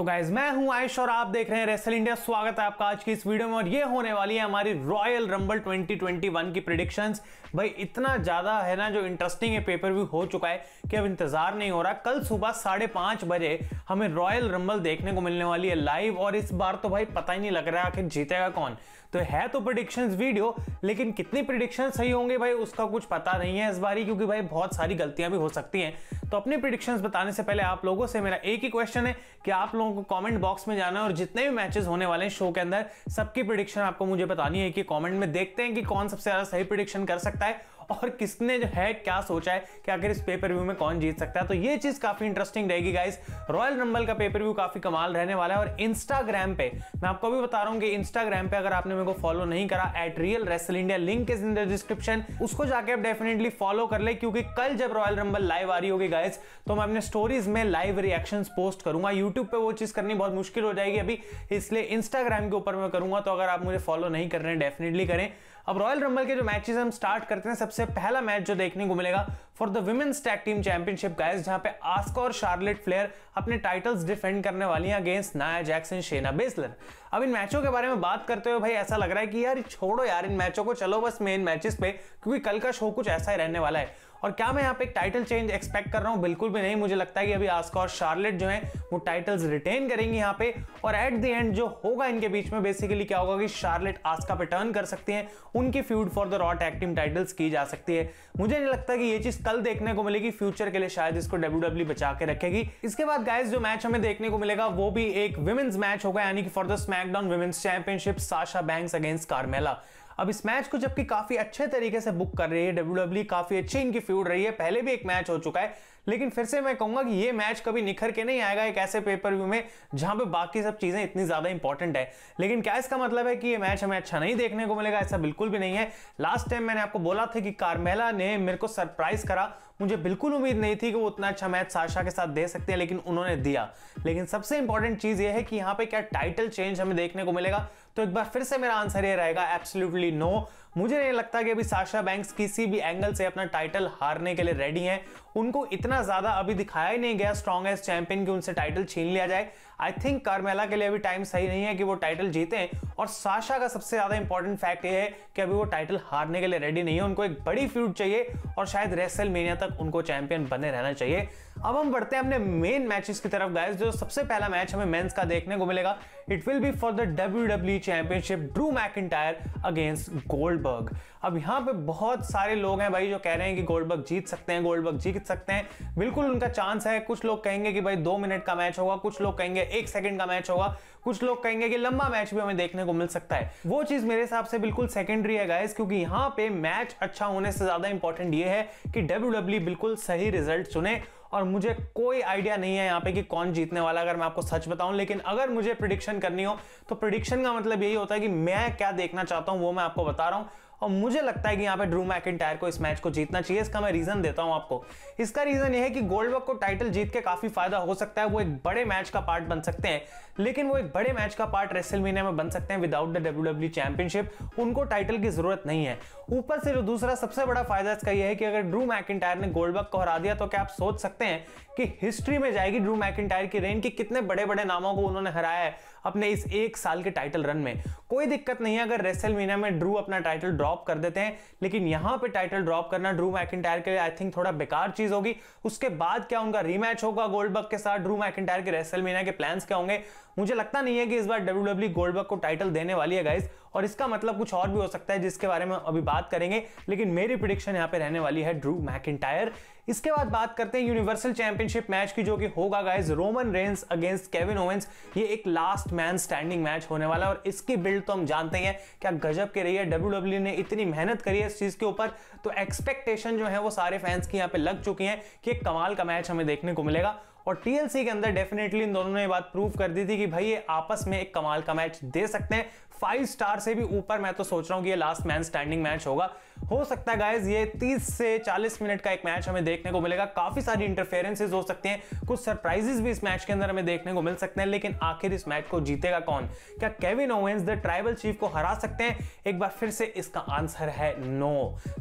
तो गाइज मैं हूं आयुष और आप देख रहे हैं रेसल इंडिया स्वागत है आपका आज की इस वीडियो में और ये होने वाली है हमारी रॉयल रंबल 2021 की प्रिडिक्शंस भाई इतना ज्यादा है ना जो इंटरेस्टिंग है पेपर व्यू हो चुका है कि अब इंतजार नहीं हो रहा कल सुबह साढ़े पांच बजे हमें रॉयल रंबल देखने को मिलने वाली है लाइव और इस बार तो भाई पता ही नहीं लग रहा है आखिर जीतेगा कौन तो है तो प्रिडिक्शन वीडियो लेकिन कितनी प्रिडिक्शन सही होंगे भाई उसका कुछ पता नहीं है इस बार ही क्योंकि भाई बहुत सारी गलतियां भी हो सकती हैं तो अपनी प्रिडिक्शन बताने से पहले आप लोगों से मेरा एक ही क्वेश्चन है कि आप लोगों लोगों को कमेंट बॉक्स में जाना है और जितने भी मैचेस होने वाले हैं शो के अंदर सबकी प्रिडिक्शन आपको मुझे बतानी है कि कमेंट में देखते हैं कि कौन सबसे ज्यादा सही प्रिडिक्शन कर सकता है और किसने जो है क्या सोचा है कि आखिर इस पेपर व्यू में कौन जीत सकता है तो ये चीज काफी इंटरेस्टिंग रहेगी गाइस रॉयल रंबल का पेपर व्यू काफी कमाल रहने वाला है और इंस्टाग्राम पे मैं आपको भी बता रहा हूँ कि इंस्टाग्राम पे अगर आपने मेरे को फॉलो नहीं करा at real wrestle India link is in the description उसको जाके आप डेफिनेटली फॉलो कर ले क्योंकि कल जब रॉयल रंबल लाइव आ रही होगी गाइज तो मैं अपने स्टोरीज में लाइव रिएक्शन पोस्ट करूंगा यूट्यूब पे वो चीज करनी बहुत मुश्किल हो जाएगी अभी इसलिए इंस्टाग्राम के ऊपर मैं करूंगा तो अगर आप मुझे फॉलो नहीं कर रहे हैं डेफिनेटली करें अब रॉयल रंबल के जो मैचेस हम स्टार्ट करते हैं सबसे सबसे पहला मैच जो देखने को मिलेगा for the women's tag team championship guys जहां पे आस्का और शार्लेट फ्लेयर अपने टाइटल्स डिफेंड करने वाली हैं अगेंस्ट नाया जैक्सन शेना बेसलर अब इन मैचों के बारे में बात करते हुए भाई ऐसा लग रहा है कि यार छोड़ो यार इन मैचों को चलो बस मेन मैचेस पे क्योंकि कल का शो कुछ ऐसा ही रहने वाला है और क्या मैं यहाँ पे एक टाइटल चेंज एक्सपेक्ट कर रहा हूँ बिल्कुल भी नहीं मुझे लगता है कि अभी आस्का और शार्लेट जो है वो टाइटल्स रिटेन करेंगी यहाँ पे और एट द एंड जो होगा इनके बीच में बेसिकली क्या होगा कि शार्लेट आस्का पे टर्न कर सकती हैं उनकी feud for the raw tag acting titles की जा सकती है मुझे नहीं लगता कि ये चीज कल देखने को मिलेगी फ्यूचर के लिए शायद इसको डब्ल्यू e बचा के रखेगी इसके बाद गाइज जो मैच हमें देखने को मिलेगा वो भी एक वुमेन्स मैच होगा यानी कि for the smack SmackDown women's championship Sasha Banks against Carmella अब इस मैच को जबकि काफी अच्छे तरीके से बुक कर रही है डब्ल्यू e काफी अच्छी इनकी फ्यूड रही है पहले भी एक मैच हो चुका है लेकिन फिर से मैं कहूंगा कि ये मैच कभी निखर के नहीं आएगा एक ऐसे पेपर व्यू में जहां पे बाकी सब चीजें इतनी ज्यादा इंपॉर्टेंट है लेकिन क्या इसका मतलब है कि ये मैच हमें अच्छा नहीं देखने को मिलेगा ऐसा बिल्कुल भी नहीं है लास्ट टाइम मैंने आपको बोला था कि कार्मेला ने मेरे को सरप्राइज करा मुझे बिल्कुल उम्मीद नहीं थी कि वो उतना अच्छा मैच साशा के साथ दे सकते हैं लेकिन उन्होंने दिया लेकिन सबसे इंपॉर्टेंट चीज़ ये है कि यहाँ पे क्या टाइटल चेंज हमें देखने को मिलेगा तो एक बार फिर से मेरा आंसर ये रहेगा एब्सोल्युटली नो मुझे नहीं लगता कि अभी साशा बैंक्स किसी भी एंगल से अपना टाइटल हारने के लिए रेडी हैं उनको इतना ज़्यादा अभी दिखाया ही नहीं गया स्ट्रॉन्गेस्ट चैंपियन की उनसे टाइटल छीन लिया जाए आई थिंक कार्मेला के लिए अभी टाइम सही नहीं है कि वो टाइटल जीते और साशा का सबसे ज़्यादा इंपॉर्टेंट फैक्ट ये है कि अभी वो टाइटल हारने के लिए रेडी नहीं है उनको एक बड़ी फ्यूड चाहिए और शायद रेसल तक उनको चैंपियन बने रहना चाहिए अब हम बढ़ते हैं अपने मेन मैचेस की तरफ गाइस जो सबसे पहला मैच हमें मेंस का देखने को मिलेगा it will be for the W W championship Drew Mac against Goldberg अब यहाँ पे बहुत सारे लोग हैं भाई जो कह रहे हैं कि गोल्डबर्ग जीत सकते हैं गोल्डबर्ग जीत सकते हैं बिल्कुल उनका चांस है कुछ लोग कहेंगे कि भाई दो मिनट का मैच होगा कुछ लोग कहेंगे एक सेकंड का मैच होगा कुछ लोग कहेंगे कि लंबा मैच भी हमें देखने को मिल सकता है वो चीज मेरे हिसाब से बिल्कुल सेकेंडरी है गाइस क्योंकि यहाँ पे मैच अच्छा होने से ज्यादा इंपॉर्टेंट ये है कि डब्ल्यू e बिल्कुल सही रिजल्ट सुने और मुझे कोई आइडिया नहीं है यहाँ पे कि कौन जीतने वाला अगर मैं आपको सच बताऊं लेकिन अगर मुझे प्रिडिक्शन करनी हो तो प्रिडिक्शन का मतलब यही होता है कि मैं क्या देखना चाहता हूँ वो मैं आपको बता रहा हूँ और मुझे लगता है कि यहाँ पे ड्रू मैकिनटायर को इस मैच को जीतना चाहिए इसका मैं रीजन देता हूँ आपको इसका रीजन यह है कि गोल्डबर्ग को टाइटल जीत के काफी फायदा हो सकता है वो एक बड़े मैच का पार्ट बन सकते हैं लेकिन वो एक बड़े मैच का पार्ट रेसल में बन सकते हैं विदाउट द डब्ल्यू चैंपियनशिप उनको टाइटल की जरूरत नहीं है ऊपर से जो दूसरा सबसे बड़ा फायदा इसका यह है कि अगर ड्रू मैकिनटायर ने गोल्डबर्ग को हरा दिया तो क्या आप सोच सकते हैं कि हिस्ट्री में जाएगी ड्रू मैकिनटायर की रेन की कितने बड़े बड़े नामों को उन्होंने हराया है अपने इस एक साल के टाइटल रन में कोई दिक्कत नहीं है अगर रेसल मीना में ड्रू अपना टाइटल ड्रॉप कर देते हैं लेकिन यहां पे टाइटल ड्रॉप करना ड्रू मैकिटायर के लिए आई थिंक थोड़ा बेकार चीज होगी उसके बाद क्या उनका रीमैच होगा गोल्डबर्ग के साथ ड्रू मैकिटायर के रेसल मीना के प्लान क्या होंगे मुझे लगता नहीं है कि इस बार डब्ल्यू डब्ल्यू गोल्डबर्ग को टाइटल देने वाली है गाइज और इसका मतलब कुछ और भी हो सकता है जिसके बारे में अभी बात करेंगे लेकिन मेरी प्रिडिक्शन यहाँ पे रहने वाली है ड्रू मैक इसके बाद बात करते हैं यूनिवर्सल चैंपियनशिप मैच की जो कि होगा guys Roman Reigns against Kevin Owens ये एक लास्ट मैन स्टैंडिंग मैच होने वाला है और इसकी बिल्ड तो हम जानते हैं क्या गजब के रही है डब्ल्यू e ने इतनी मेहनत करी है इस चीज के ऊपर तो एक्सपेक्टेशन जो है वो सारे फैंस की यहाँ पे लग चुकी है कि एक कमाल का मैच हमें देखने को मिलेगा और टीएलसी के अंदर डेफिनेटली इन दोनों ने बात प्रूव कर दी थी कि भाई ये आपस में एक कमाल का मैच दे सकते हैं फाइव स्टार से भी ऊपर मैं तो सोच रहा हूं कि ये लास्ट मैन स्टैंडिंग मैच होगा हो सकता है गाइज ये 30 से 40 मिनट का एक मैच हमें देखने को मिलेगा काफी सारी इंटरफेरेंसेज हो सकते हैं कुछ सरप्राइजेस भी इस मैच के अंदर हमें देखने को मिल सकते हैं लेकिन आखिर इस मैच को जीतेगा कौन क्या Kevin Owens the tribal chief को हरा सकते हैं एक बार फिर से इसका आंसर है नो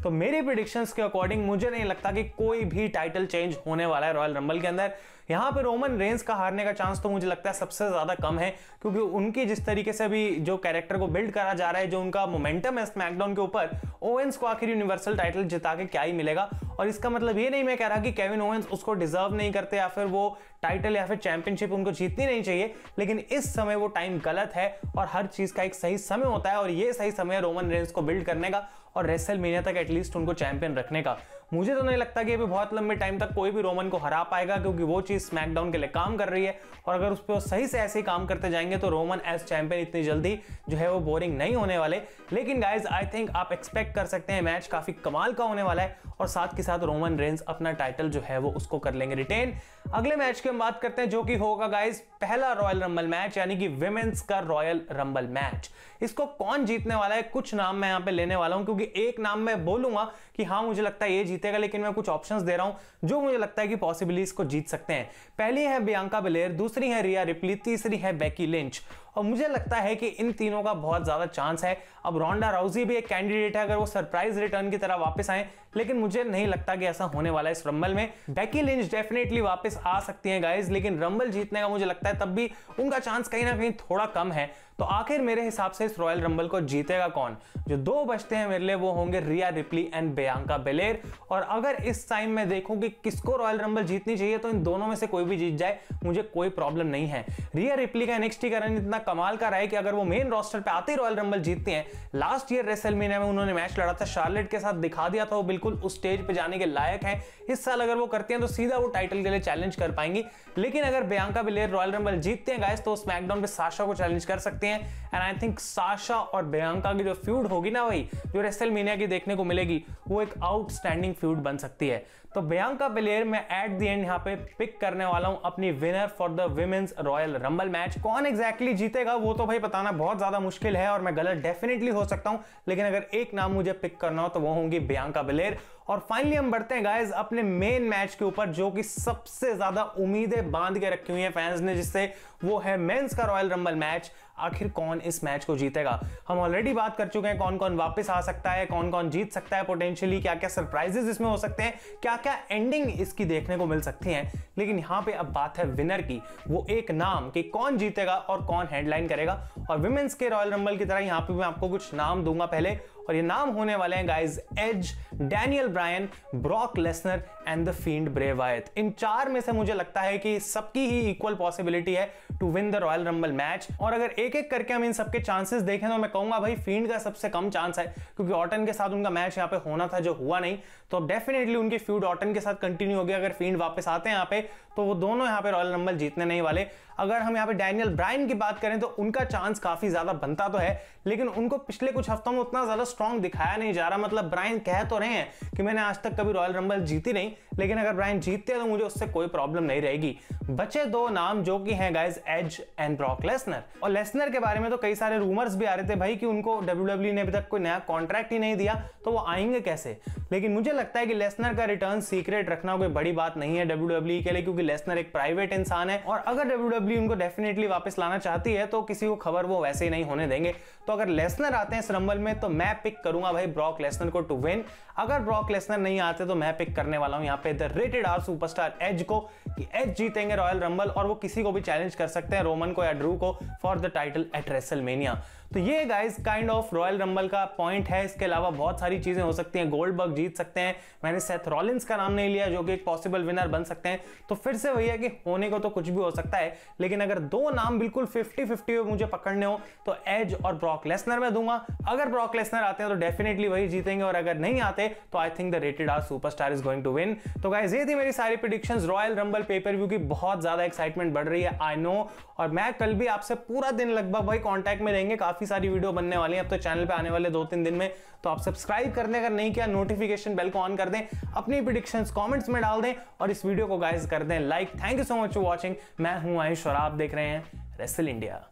तो मेरे प्रिडिक्शन के अकॉर्डिंग मुझे नहीं लगता कि कोई भी टाइटल चेंज होने वाला है रॉयल रंबल के अंदर यहाँ पर रोमन रेंस का हारने का चांस तो मुझे लगता है सबसे ज्यादा कम है क्योंकि उनकी जिस तरीके से अभी जो कैरेक्टर को बिल्ड करा जा रहा है जो उनका मोमेंटम है स्मैकडाउन के ऊपर ओवेंस को आखिर यूनिवर्सल टाइटल जिता के क्या ही मिलेगा और इसका मतलब ये नहीं मैं कह रहा कि केविन ओवेंस उसको डिजर्व नहीं करते या फिर वो टाइटल या फिर चैंपियनशिप उनको जीतनी नहीं चाहिए लेकिन इस समय वो टाइम गलत है और हर चीज़ का एक सही समय होता है और ये सही समय है रोमन रेंस को बिल्ड करने का और रेसल मीनिया तक एटलीस्ट उनको चैंपियन रखने का मुझे तो नहीं लगता कि अभी बहुत लंबे टाइम तक कोई भी रोमन को हरा पाएगा क्योंकि वो चीज़ स्मैकडाउन के लिए काम कर रही है और अगर उस पर सही से ऐसे ही काम करते जाएंगे तो रोमन एज चैंपियन इतनी जल्दी जो है वो बोरिंग नहीं होने वाले लेकिन गाइज आई थिंक आप एक्सपेक्ट कर सकते हैं मैच काफ़ी कमाल का होने वाला है और साथ के साथ रोमन रेंस अपना टाइटल जो है वो उसको कर लेंगे रिटेन अगले मैच की हम बात करते हैं जो कि होगा गाइज पहला रॉयल रंबल मैच यानी कि वेमेन्स का रॉयल रंबल मैच इसको कौन जीतने वाला है कुछ नाम मैं यहां पे लेने वाला हूं क्योंकि एक नाम मैं बोलूंगा कि हाँ मुझे लगता है ये जीतेगा लेकिन मैं कुछ ऑप्शंस दे रहा हूँ जो मुझे लगता है कि पॉसिबिली इसको जीत सकते हैं पहली है बियांका बलेर दूसरी है रिया रिपली तीसरी है बैकी लिंच और मुझे लगता है कि इन तीनों का बहुत ज़्यादा चांस है अब रोंडा राउजी भी एक कैंडिडेट है अगर वो सरप्राइज रिटर्न की तरह वापस आए लेकिन मुझे नहीं लगता कि ऐसा होने वाला है इस रंबल में बैकी लिंच डेफिनेटली वापस आ सकती हैं गाइज लेकिन रंबल जीतने का मुझे लगता है तब भी उनका चांस कहीं ना कहीं थोड़ा कम है तो आखिर मेरे हिसाब से इस रॉयल रंबल को जीतेगा कौन जो दो बचते हैं मेरे लिए वो होंगे रिया रिपली एंड बेयांका बेलेर और अगर इस टाइम मैं देखूं कि किसको रॉयल रंबल जीतनी चाहिए तो इन दोनों में से कोई भी जीत जाए मुझे कोई प्रॉब्लम नहीं है रिया रिपली का एनएक्सटी का रन इतना कमाल का रहा है कि अगर वो मेन रोस्टर पर आते ही रॉयल रंबल जीतते हैं लास्ट ईयर रेसल में उन्होंने मैच लड़ा था शार्लेट के साथ दिखा दिया था वो बिल्कुल उस स्टेज पर जाने के लायक है इस साल अगर वो करते हैं तो सीधा वो टाइटल के लिए चैलेंज कर पाएंगी लेकिन अगर बेयांका बिलेर रॉयल रंबल जीतते हैं गाइस तो स्मैकडाउन पे साशा को चैलेंज कर सकते हैं हैं एंड आई थिंक साशा और बियांका की जो फ्यूड होगी ना भाई जो रेसल मीनिया की देखने को मिलेगी वो एक आउटस्टैंडिंग फ्यूड बन सकती है तो बियांका बेलेर मैं एट द एंड यहाँ पे पिक करने वाला हूँ अपनी winner for the women's royal rumble match कौन एग्जैक्टली exactly जीतेगा वो तो भाई बताना बहुत ज्यादा मुश्किल है और मैं गलत डेफिनेटली हो सकता हूँ लेकिन अगर एक नाम मुझे पिक करना हो तो वो होंगी बियांका बेलेर और फाइनली हम बढ़ते हैं गाइज अपने मेन मैच के ऊपर जो कि सबसे ज्यादा उम्मीदें बांध के रखी हुई है फैंस ने जिससे वो है मेंस का रॉयल रंबल मैच आखिर कौन इस मैच को जीतेगा हम ऑलरेडी बात कर चुके हैं कौन कौन वापस आ सकता है कौन कौन जीत सकता है पोटेंशियली क्या क्या सरप्राइजेस इसमें हो सकते हैं क्या क्या एंडिंग इसकी देखने को मिल सकती है लेकिन यहाँ पे अब बात है विनर की वो एक नाम कि कौन जीतेगा और कौन हेडलाइन करेगा और विमेंस के रॉयल रंबल की तरह यहाँ पे मैं आपको कुछ नाम दूंगा पहले और ये नाम होने वाले हैं guys Edge Daniel Bryan Brock Lesnar and the fiend Bray Wyatt इन चार में से मुझे लगता है कि सबकी ही इक्वल पॉसिबिलिटी है to win the royal rumble match और अगर एक एक करके हम इन सबके चांसेस देखें तो मैं कहूंगा भाई फील्ड का सबसे कम चांस है क्योंकि ऑटन के साथ उनका मैच यहाँ पे होना था जो हुआ नहीं तो अब डेफिनेटली उनकी फ्यूड ऑटन के साथ कंटिन्यू होगी अगर फील्ड वापस आते हैं यहाँ पे तो वो दोनों यहाँ पे रॉयल रंबल जीतने नहीं वाले अगर हम यहाँ पे डैनियल ब्राइन की बात करें तो उनका चांस काफी ज्यादा बनता तो है लेकिन उनको पिछले कुछ हफ्तों में उतना ज्यादा स्ट्रॉन्ग दिखाया नहीं जा रहा मतलब ब्राइन कह तो रहे हैं कि मैंने आज तक कभी रॉयल रंबल जीती नहीं लेकिन अगर ब्राइन जीतते हैं तो मुझे उससे कोई प्रॉब्लम नहीं रहेगी बचे दो नाम जो कि हैं guys Edge and Brock Lesnar और लेसनर के बारे में तो कई सारे रूमर्स भी आ रहे थे भाई कि उनको डब्ल्यू e ने अभी तक कोई नया कॉन्ट्रैक्ट ही नहीं दिया तो वो आएंगे कैसे लेकिन मुझे लगता है कि लेसनर का रिटर्न सीक्रेट रखना कोई बड़ी बात नहीं है डब्ल्यू e के लिए क्योंकि लेसनर एक प्राइवेट इंसान है और अगर डब्ल्यू डब्ल्यू e उनको डेफिनेटली वापस लाना चाहती है तो किसी को खबर वो वैसे ही नहीं होने देंगे तो अगर लेसनर आते हैं इस रंबल में तो मैं पिक करूंगा भाई ब्रॉक लेसनर को टू विन अगर ब्रॉक लेसनर नहीं आते तो मैं पिक करने वाला हूं यहाँ पे the rated R superstar Edge को कि एज जीतेंगे रॉयल रंबल और वो किसी को भी चैलेंज कर सकते हैं रोमन को या ड्रू को for the title at WrestleMania तो ये guys kind of royal rumble का पॉइंट है इसके अलावा बहुत सारी चीजें हो सकती हैं गोल्ड बग जीत सकते हैं मैंने सेथ रॉलिंस का नाम नहीं लिया जो कि एक पॉसिबल विनर बन सकते हैं तो फिर से वही है कि होने को तो कुछ भी हो सकता है लेकिन अगर दो नाम बिल्कुल फिफ्टी फिफ्टी में मुझे पकड़ने हो तो एज और ब्रॉक लेसनर में दूंगा अगर ब्रॉक लेसनर आते हैं तो डेफिनेटली वही जीतेंगे और अगर नहीं आते तो I think the rated R star is going to win तो गाइज ये थी मेरी सारी prediction royal rumble pay per view की बहुत ज्यादा एक्साइटमेंट बढ़ रही है आई नो और मैं कल भी आपसे पूरा दिन लगभग भाई कॉन्टैक्ट में रहेंगे काफी काफ़ी सारी वीडियो बनने वाली है अब तो चैनल पर आने वाले दो तीन दिन में तो आप सब्सक्राइब कर दें अगर नहीं किया नोटिफिकेशन बेल को ऑन कर दें अपनी प्रिडिक्शन कॉमेंट्स में डाल दें और इस वीडियो को गाइज कर दें like thank you so much for watching मैं हूं आयुष और आप देख रहे हैं रेसल इंडिया